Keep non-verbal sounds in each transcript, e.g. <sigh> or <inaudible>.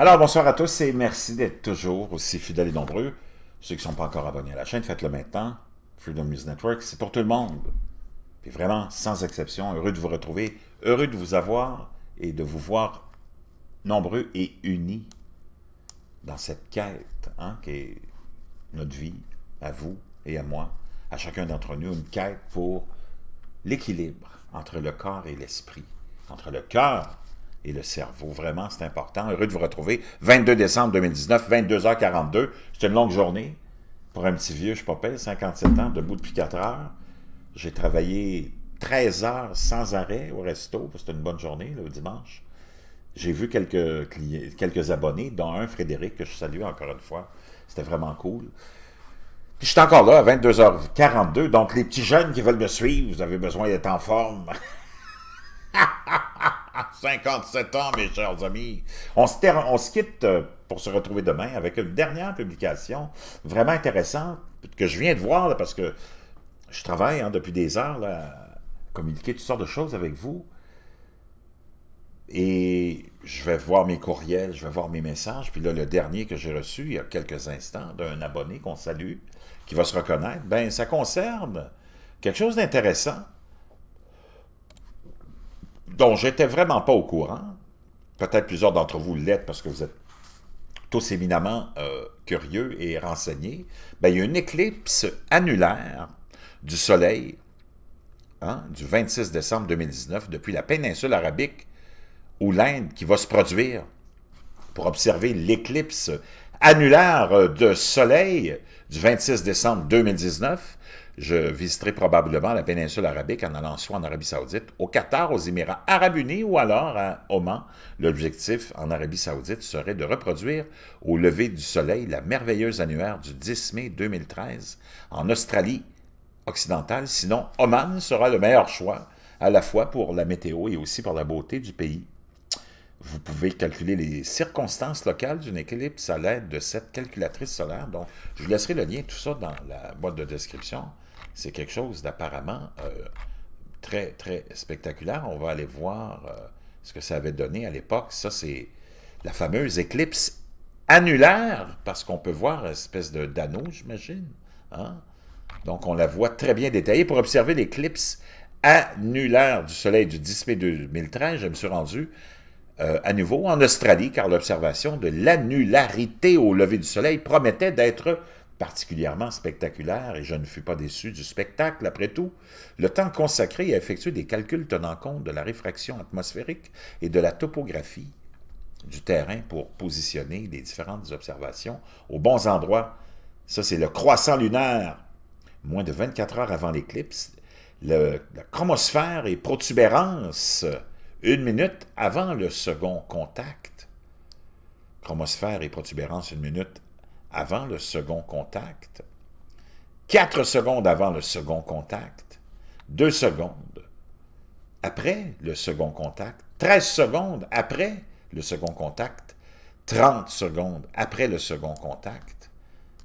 Alors, bonsoir à tous et merci d'être toujours aussi fidèles et nombreux. Ceux qui ne sont pas encore abonnés à la chaîne, faites-le maintenant. Freedom News Network, c'est pour tout le monde. Puis vraiment, sans exception, heureux de vous retrouver, heureux de vous avoir et de vous voir nombreux et unis dans cette quête hein, qui est notre vie, à vous et à moi, à chacun d'entre nous, une quête pour l'équilibre entre le corps et l'esprit, entre le cœur et le cerveau. Vraiment, c'est important. Heureux de vous retrouver. 22 décembre 2019, 22h42. C'était une longue journée. Pour un petit vieux, je sais pas 57 ans, debout depuis 4 heures. J'ai travaillé 13 heures sans arrêt au resto. C'était une bonne journée, le dimanche. J'ai vu quelques, clients, quelques abonnés, dont un, Frédéric, que je salue encore une fois. C'était vraiment cool. Je suis encore là à 22h42, donc les petits jeunes qui veulent me suivre, vous avez besoin d'être en forme. <laughs> 57 ans, mes chers amis. On se, on quitte euh, pour se retrouver demain avec une dernière publication vraiment intéressante que je viens de voir parce que je travaille hein, depuis des heures là, à communiquer toutes sortes de choses avec vous. Et je vais voir mes courriels, je vais voir mes messages. Puis là, le dernier que j'ai reçu il y a quelques instants d'un abonné qu'on salue, qui va se reconnaître, ben ça concerne quelque chose d'intéressant dont j'étais vraiment pas au courant. Peut-être plusieurs d'entre vous l'êtes parce que vous êtes tous éminemment euh, curieux et renseignés. Ben, il y a une éclipse annulaire du Soleil hein, du 26 décembre 2019 depuis la péninsule arabique ou l'Inde qui va se produire pour observer l'éclipse annulaire euh, de soleil du 26 décembre 2019 je visiterai probablement la péninsule arabique en allant soit en Arabie saoudite, au Qatar, aux Émirats arabes unis ou alors à Oman. L'objectif en Arabie saoudite serait de reproduire au lever du soleil la merveilleuse annuaire du 10 mai 2013 en Australie occidentale. Sinon, Oman sera le meilleur choix à la fois pour la météo et aussi pour la beauté du pays. Vous pouvez calculer les circonstances locales d'une éclipse à l'aide de cette calculatrice solaire. Donc, je vous laisserai le lien, tout ça, dans la boîte de description. C'est quelque chose d'apparemment euh, très, très spectaculaire. On va aller voir euh, ce que ça avait donné à l'époque. Ça, c'est la fameuse éclipse annulaire, parce qu'on peut voir une espèce d'anneau, j'imagine. Hein? Donc, on la voit très bien détaillée. Pour observer l'éclipse annulaire du Soleil du 10 mai 2013, je me suis rendu euh, à nouveau en Australie, car l'observation de l'annularité au lever du soleil promettait d'être particulièrement spectaculaire, et je ne fus pas déçu du spectacle après tout, le temps consacré à effectuer des calculs tenant compte de la réfraction atmosphérique et de la topographie du terrain pour positionner les différentes observations aux bons endroits. Ça, c'est le croissant lunaire. Moins de 24 heures avant l'éclipse, la chromosphère et protubérance une minute avant le second contact, chromosphère et protubérance une minute avant le second contact, Quatre secondes avant le second contact, Deux secondes après le second contact, 13 secondes après le second contact, 30 secondes après le second contact.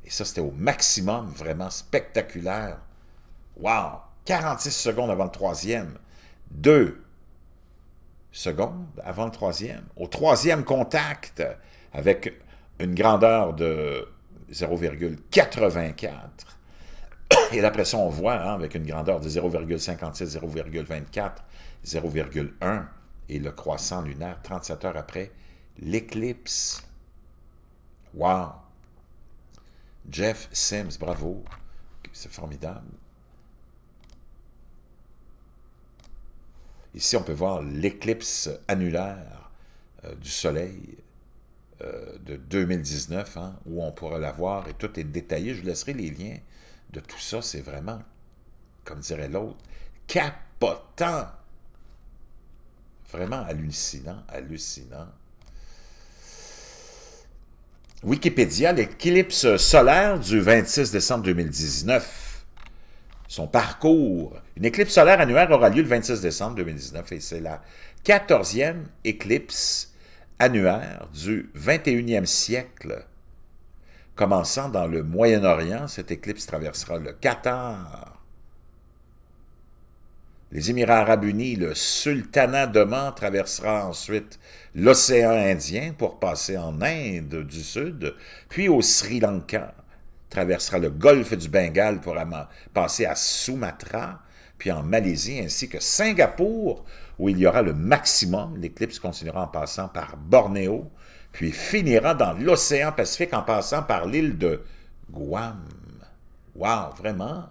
Et ça, c'était au maximum vraiment spectaculaire. Wow! 46 secondes avant le troisième, 2 seconde avant le troisième. Au troisième contact, avec une grandeur de 0,84. Et après ça, on voit hein, avec une grandeur de 0,56, 0,24, 0,1 et le croissant lunaire 37 heures après l'éclipse. Wow! Jeff Sims, bravo! C'est formidable. Ici, on peut voir l'éclipse annulaire euh, du Soleil euh, de 2019, hein, où on pourra la voir et tout est détaillé. Je vous laisserai les liens de tout ça. C'est vraiment, comme dirait l'autre, capotant. Vraiment hallucinant, hallucinant. Wikipédia, l'éclipse solaire du 26 décembre 2019 son parcours. Une éclipse solaire annuaire, aura lieu le 26 décembre 2019 et c'est la quatorzième éclipse annuaire du 21e siècle. Commençant dans le Moyen-Orient, cette éclipse traversera le Qatar, les Émirats arabes unis, le sultanat Mans traversera ensuite l'océan Indien pour passer en Inde du Sud, puis au Sri Lanka traversera le golfe du Bengale pour passer à Sumatra, puis en Malaisie, ainsi que Singapour, où il y aura le maximum. L'éclipse continuera en passant par Bornéo, puis finira dans l'océan Pacifique en passant par l'île de Guam. Wow, vraiment?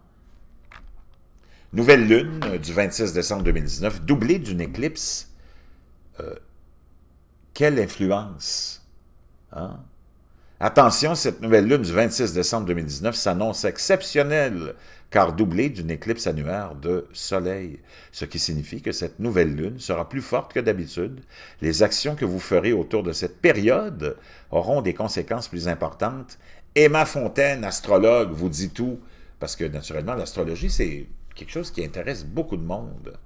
Nouvelle lune euh, du 26 décembre 2019, doublée d'une éclipse. Euh, quelle influence! Hein? Attention, cette nouvelle lune du 26 décembre 2019 s'annonce exceptionnelle, car doublée d'une éclipse annuaire de Soleil, ce qui signifie que cette nouvelle lune sera plus forte que d'habitude. Les actions que vous ferez autour de cette période auront des conséquences plus importantes. Emma Fontaine, astrologue, vous dit tout, parce que naturellement, l'astrologie, c'est quelque chose qui intéresse beaucoup de monde.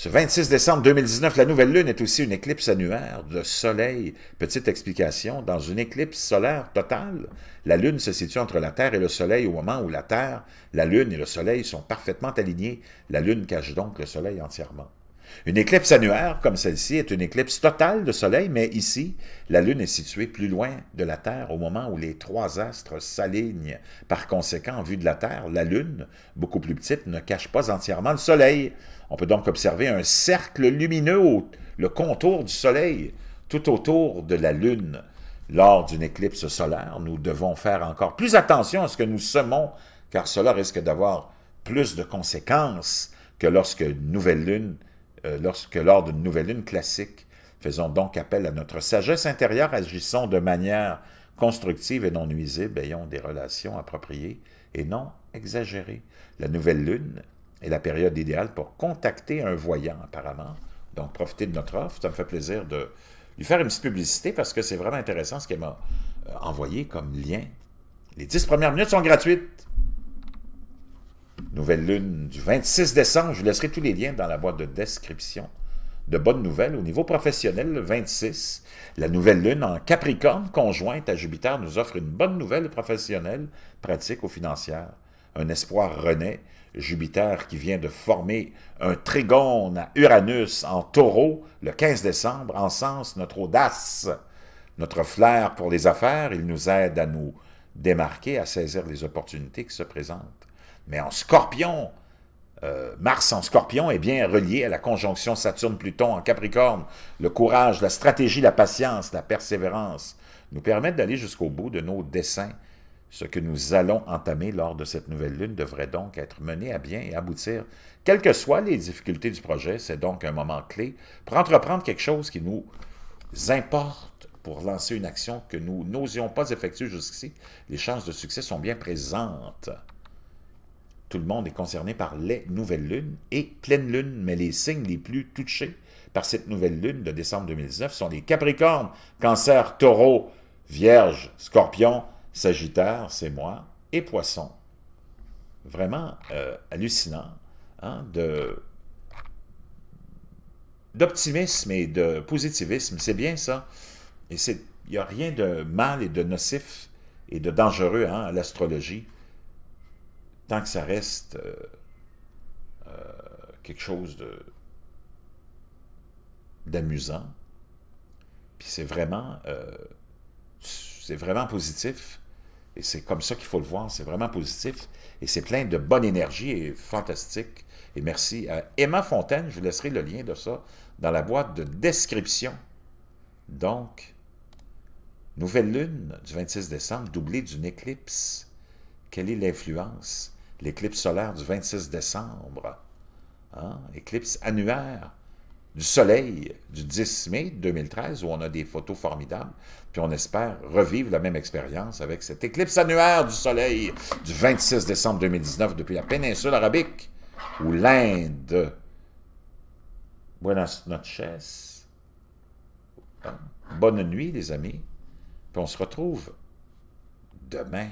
Ce 26 décembre 2019, la nouvelle lune est aussi une éclipse annuaire de soleil. Petite explication, dans une éclipse solaire totale, la lune se situe entre la Terre et le soleil au moment où la Terre, la lune et le soleil sont parfaitement alignés. La lune cache donc le soleil entièrement. Une éclipse annuaire comme celle-ci est une éclipse totale de Soleil, mais ici, la Lune est située plus loin de la Terre au moment où les trois astres s'alignent. Par conséquent, en vue de la Terre, la Lune, beaucoup plus petite, ne cache pas entièrement le Soleil. On peut donc observer un cercle lumineux, le contour du Soleil, tout autour de la Lune. Lors d'une éclipse solaire, nous devons faire encore plus attention à ce que nous semons, car cela risque d'avoir plus de conséquences que lorsque une nouvelle Lune euh, lorsque lors d'une nouvelle lune classique. Faisons donc appel à notre sagesse intérieure, agissons de manière constructive et non nuisible, ayons des relations appropriées et non exagérées. La nouvelle lune est la période idéale pour contacter un voyant, apparemment. Donc, profitez de notre offre. Ça me fait plaisir de lui faire une petite publicité parce que c'est vraiment intéressant ce qu'elle m'a euh, envoyé comme lien. Les dix premières minutes sont gratuites. Nouvelle Lune du 26 décembre. Je vous laisserai tous les liens dans la boîte de description. De bonnes nouvelles au niveau professionnel, le 26. La Nouvelle Lune en Capricorne, conjointe à Jupiter, nous offre une bonne nouvelle professionnelle, pratique ou financière. Un espoir renaît. Jupiter qui vient de former un trigone à Uranus en taureau le 15 décembre En sens, notre audace, notre flair pour les affaires. Il nous aide à nous démarquer, à saisir les opportunités qui se présentent mais en scorpion. Euh, Mars en scorpion est bien relié à la conjonction Saturne-Pluton en Capricorne. Le courage, la stratégie, la patience, la persévérance nous permettent d'aller jusqu'au bout de nos dessins. Ce que nous allons entamer lors de cette nouvelle lune devrait donc être mené à bien et aboutir. Quelles que soient les difficultés du projet, c'est donc un moment clé pour entreprendre quelque chose qui nous importe pour lancer une action que nous n'osions pas effectuer jusqu'ici. Les chances de succès sont bien présentes tout le monde est concerné par les nouvelles lunes et pleines lunes, mais les signes les plus touchés par cette nouvelle lune de décembre 2019 sont les Capricornes, Cancer, Taureau, Vierge, Scorpion, Sagittaire, c'est moi, et poissons. Vraiment euh, hallucinant hein, de d'optimisme et de positivisme, c'est bien ça. Et il n'y a rien de mal et de nocif et de dangereux hein, à l'astrologie tant que ça reste euh, euh, quelque chose d'amusant, puis c'est vraiment, euh, c'est vraiment positif, et c'est comme ça qu'il faut le voir, c'est vraiment positif, et c'est plein de bonne énergie et fantastique, et merci à Emma Fontaine, je vous laisserai le lien de ça dans la boîte de description. Donc, nouvelle lune du 26 décembre, doublée d'une éclipse, quelle est l'influence l'éclipse solaire du 26 décembre, hein, éclipse annuaire du soleil du 10 mai 2013, où on a des photos formidables, puis on espère revivre la même expérience avec cette éclipse annuaire du soleil du 26 décembre 2019 depuis la péninsule arabique, ou l'Inde. Buenas noches. Bonne nuit, les amis. Puis on se retrouve demain.